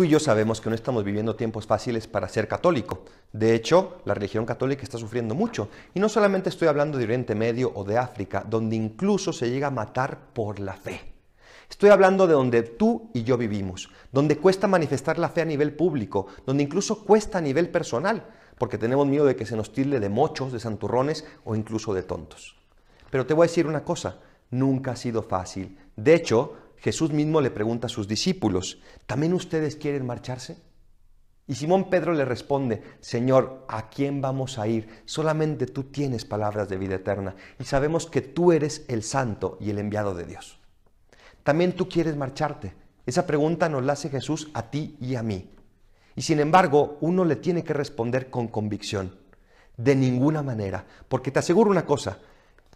Tú y yo sabemos que no estamos viviendo tiempos fáciles para ser católico. De hecho, la religión católica está sufriendo mucho. Y no solamente estoy hablando de Oriente Medio o de África, donde incluso se llega a matar por la fe. Estoy hablando de donde tú y yo vivimos, donde cuesta manifestar la fe a nivel público, donde incluso cuesta a nivel personal, porque tenemos miedo de que se nos tire de mochos, de santurrones o incluso de tontos. Pero te voy a decir una cosa, nunca ha sido fácil. De hecho, Jesús mismo le pregunta a sus discípulos, ¿también ustedes quieren marcharse? Y Simón Pedro le responde, Señor, ¿a quién vamos a ir? Solamente tú tienes palabras de vida eterna y sabemos que tú eres el santo y el enviado de Dios. También tú quieres marcharte. Esa pregunta nos la hace Jesús a ti y a mí. Y sin embargo, uno le tiene que responder con convicción. De ninguna manera. Porque te aseguro una cosa,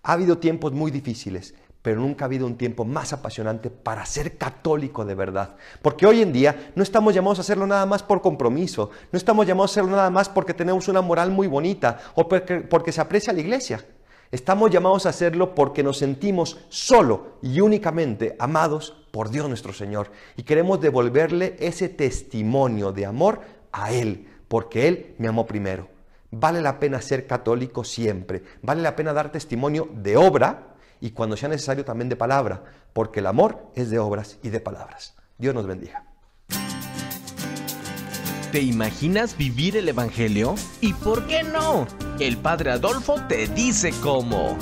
ha habido tiempos muy difíciles, pero nunca ha habido un tiempo más apasionante para ser católico de verdad. Porque hoy en día no estamos llamados a hacerlo nada más por compromiso, no estamos llamados a hacerlo nada más porque tenemos una moral muy bonita o porque, se aprecia la iglesia. Estamos llamados a hacerlo porque nos sentimos solo y únicamente amados por Dios nuestro Señor y queremos devolverle ese testimonio de amor a Él, porque Él me amó primero. Vale la pena ser católico siempre, vale la pena dar testimonio de obra y cuando sea necesario también de palabra, porque el amor es de obras y de palabras. Dios nos bendiga. ¿Te imaginas vivir el Evangelio? ¿Y por qué no? El Padre Adolfo te dice cómo.